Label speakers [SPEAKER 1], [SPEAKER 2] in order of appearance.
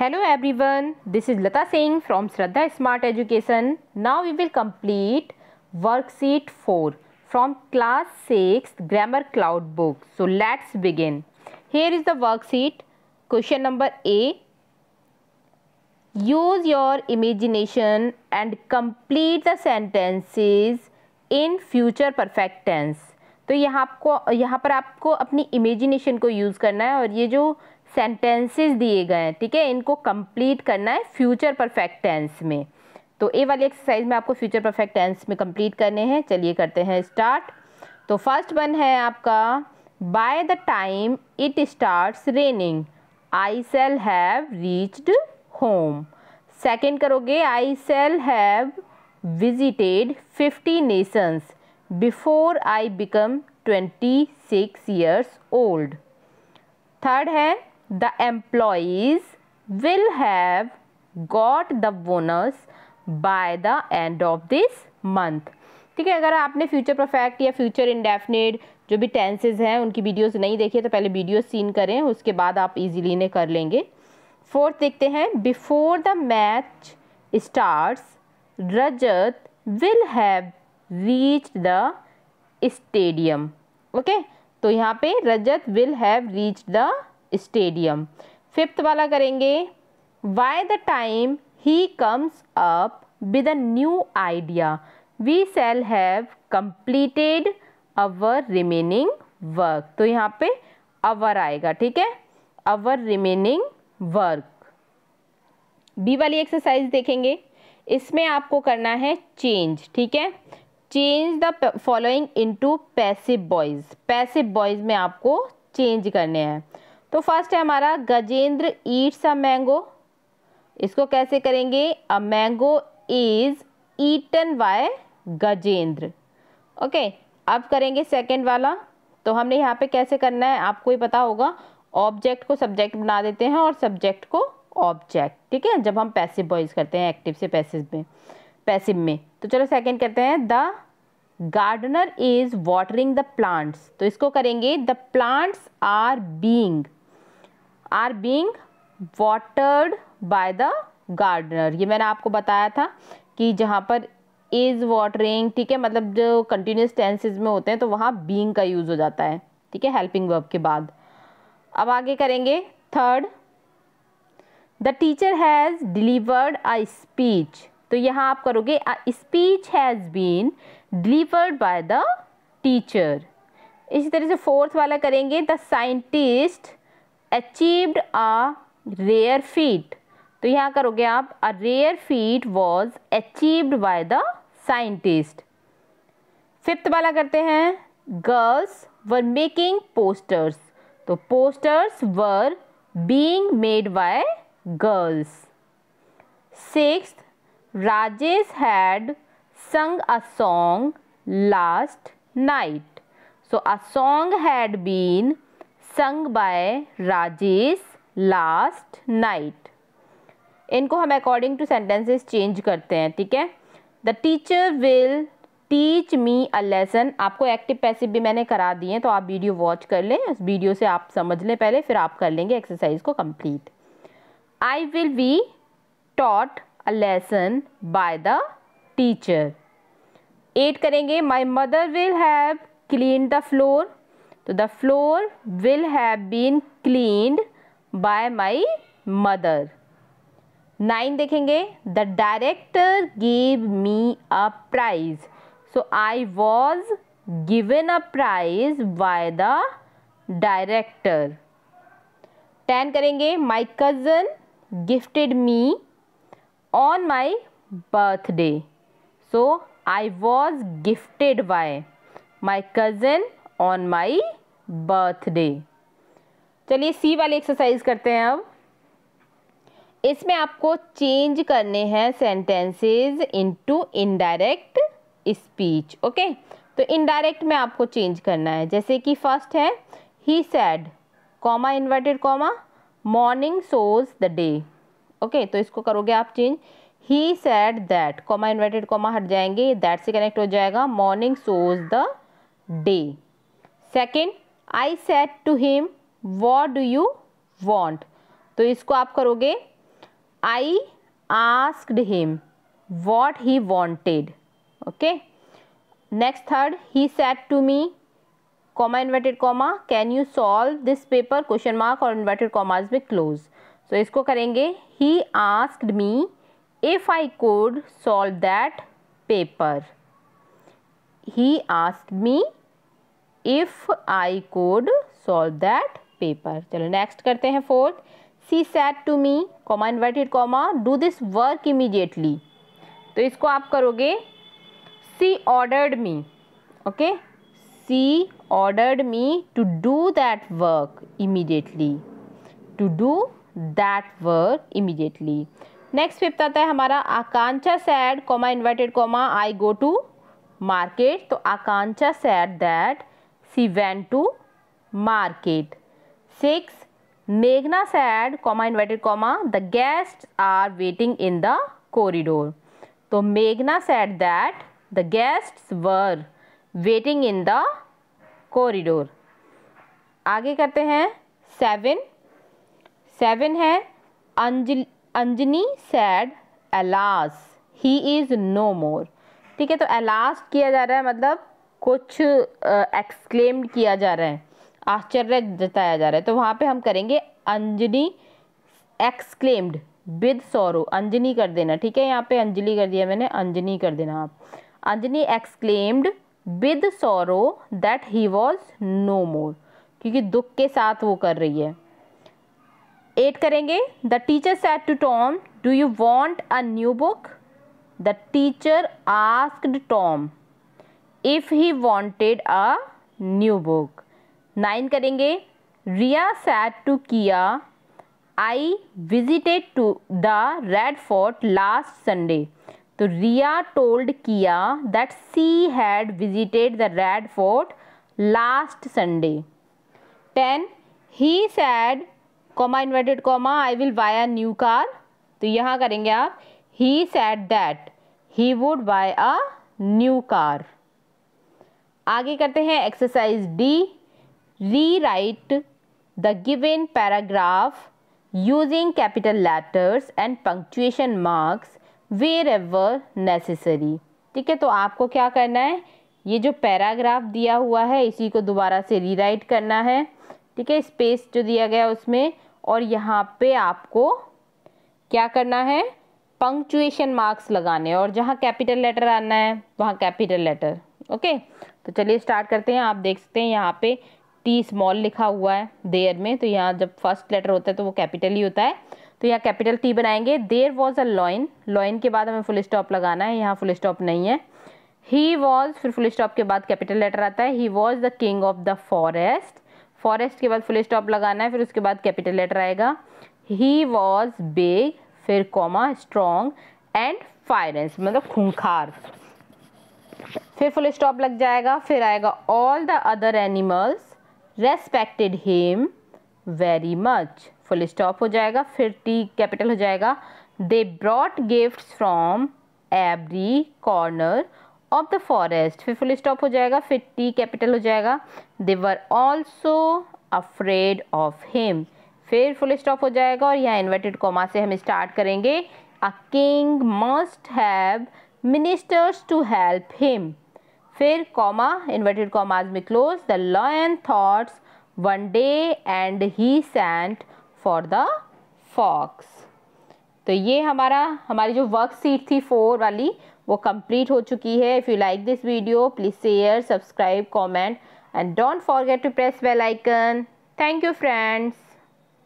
[SPEAKER 1] Hello everyone this is Lata Singh from Shraddha smart education now we will complete worksheet four from class six grammar cloud book so let's begin here is the worksheet question number A use your imagination and complete the sentences in future perfect tense तो यहाँ आपको यहाँ पर आपको अपनी imagination को use करना है और ये जो सेंटेंसेस दिए गए हैं ठीक है इनको कंप्लीट करना है फ्यूचर परफेक्ट टेंस में तो ए वाली एक्सरसाइज में आपको फ्यूचर परफेक्ट टेंस में कंप्लीट करने हैं चलिए करते हैं स्टार्ट तो फर्स्ट वन है आपका by the time it starts raining I shall have reached home second करोगे I shall have visited fifty nations before I become twenty six years old third है the employees will have got the bonus by the end of this month ठीक है अगर आपने future perfect या future indefinite जो भी tenses हैं उनकी वीडियोज़ नहीं देखी है तो पहले वीडियो सीन करें उसके बाद आप इजीली इन्हें कर लेंगे फोर्थ देखते हैं before the match starts Rajat will have reach the stadium okay तो यहाँ पे Rajat will have reach the stadium fifth वाला करेंगे by the time he comes up with a new idea we shall have completed our remaining work तो यहाँ पे our आएगा ठीक है अवर रिमेनिंग वर्क बी वाली एक्सरसाइज देखेंगे इसमें आपको करना है चेंज ठीक है change the following into passive boys passive voice में आपको चेंज करने हैं तो फर्स्ट है हमारा गजेंद्र ईट्स अ मैंगो इसको कैसे करेंगे a mango is eaten by Gajendra okay अब करेंगे सेकंड वाला तो हमने यहाँ पे कैसे करना है आपको ही पता होगा ऑब्जेक्ट को सब्जेक्ट बना देते हैं और सब्जेक्ट को ऑब्जेक्ट ठीक है जब हम पैसिव बॉइज करते हैं एक्टिव से पैसिव में पैसिव में तो चलो सेकंड करते हैं the gardener is watering the plants तो इसको करेंगे the plants are being are being watered by the gardener ये मैंने आपको बताया था कि जहाँ पर इज़ वाटरिंग ठीक है मतलब जो कंटिन्यूस टेंसेज में होते हैं तो वहाँ बींग का यूज़ हो जाता है ठीक है हेल्पिंग वर्ब के बाद अब आगे करेंगे third the teacher has delivered a speech तो यहाँ आप करोगे a speech has been delivered by the teacher इसी तरह से फोर्थ वाला करेंगे the scientist achieved a rare feat तो यहाँ करोगे आप a rare feat was achieved by the scientist fifth वाला करते हैं गर्ल्स वर मेकिंग पोस्टर्स तो posters were being made by girls six Rajesh had sung a song last night so a song had been sung by Rajesh last night इनको हम according two sentences change करते हैं ठीक है the teacher will teach me a lesson आपको active passive भी मैंने करा दिए हैं तो आप वीडियो वॉच कर लें उस वीडियो से आप समझ लें पहले फिर आप कर लेंगे एक्सरसाइज को complete I will be taught a lesson by the teacher eight करेंगे my mother will have clean the floor तो the floor will have been cleaned by my mother nine देखेंगे the director gave me a prize so I was given a prize by the director ten करेंगे my cousin gifted me on my birthday so I was gifted by my cousin on my birthday चलिए सी वाली exercise करते हैं अब इसमें आपको change करने हैं sentences into indirect speech okay तो इनडायरेक्ट में आपको चेंज करना है जैसे कि फर्स्ट है he said comma inverted comma morning shows the day okay तो इसको करोगे आप change he said that comma inverted comma हट जाएंगे दैट से कनेक्ट हो जाएगा morning shows the day second I said to him what do you want तो इसको आप करोगे I asked him what he wanted okay next third he said to me comma inverted comma can you solve this paper question mark और inverted commas में close तो इसको करेंगे he ask me if I could solve that paper he ask me if I could solve that paper चलो next करते हैं fourth she said to me comma inverted comma do this work immediately तो इसको आप करोगे she ordered me okay she ordered me to do that work immediately to do that work immediately next fifth आता है हमारा Akanksha said comma inverted comma I go to market तो Akanksha said that She went to market. 6. Meghna said, comma inverted comma, the guests are waiting in the corridor. So Meghna said that the guests were waiting in the corridor. आगे करते हैं seven seven है Anjali Anjani said alas he is no more ठीक है तो alas किया जा रहा है मतलब कुछ एक्सक्लेम्ड किया जा रहा है आश्चर्य जताया जा रहा है तो वहाँ पे हम करेंगे अंजनी एक्सक्लेम्ड विद सौरव अंजनी कर देना ठीक है यहाँ पे अंजलि कर दिया मैंने अंजनी कर देना आप Anjani exclaimed with Saurav that he was no more क्योंकि दुख के साथ वो कर रही है एट करेंगे the teacher said to Tom do you want a new book the teacher asked Tom if he wanted a new book nine करेंगे Riya said to Kiya I visited to the Red Fort last Sunday तो Riya told Kiya that she had visited the Red Fort last Sunday ten he said comma inverted comma I will buy a new car तो यहाँ करेंगे आप he said that he would buy a new car आगे करते हैं exercise D rewrite the given paragraph using capital letters and punctuation marks wherever necessary ठीक है तो आपको क्या करना है ये जो पैराग्राफ दिया हुआ है इसी को दोबारा से रीराइट करना है ठीक है स्पेस जो दिया गया उसमें और यहाँ पे आपको क्या करना है पंक्चुएशन मार्क्स लगाने और जहाँ कैपिटल लेटर आना है वहाँ कैपिटल लेटर ओके तो चलिए स्टार्ट करते हैं आप देख सकते हैं यहाँ पे टी स्मॉल लिखा हुआ है देयर में तो यहाँ जब फर्स्ट लेटर होता है तो वो कैपिटल ही होता है तो यहाँ कैपिटल टी बनाएंगे there was a lion lion के बाद हमें फुल स्टॉप लगाना है यहाँ फुल स्टॉप नहीं है ही वॉज फिर फुल स्टॉप के बाद कैपिटल लेटर आता है he was the king of the forest forest के बाद फुल स्टॉप लगाना है फिर उसके बाद कैपिटल लेटर आएगा ही वॉज बिग फिर कॉमा स्ट्रॉन्ग एंड फायरेंस मतलब खूंखार फिर फुल स्टॉप लग जाएगा फिर आएगा all the other animals respected him very much full stop हो जाएगा फिर टी कैपिटल हो जाएगा they brought gift from every corner of the forest फिर फुल स्टॉप हो जाएगा फिर टी कैपिटल हो जाएगा they were also afraid of him फिर फुल स्टॉप हो जाएगा और यहाँ इन्वर्टेड कॉमा से हम स्टार्ट करेंगे a king must have ministers to help him फिर कॉमा इन्वर्टेड कॉमाज में close the lion thoughts one day and he sent for the fox तो ये हमारा हमारी जो वर्क सीट थी फोर वाली वो कंप्लीट हो चुकी है if you like this video please share subscribe comment and don't forget to press bell icon thank you friends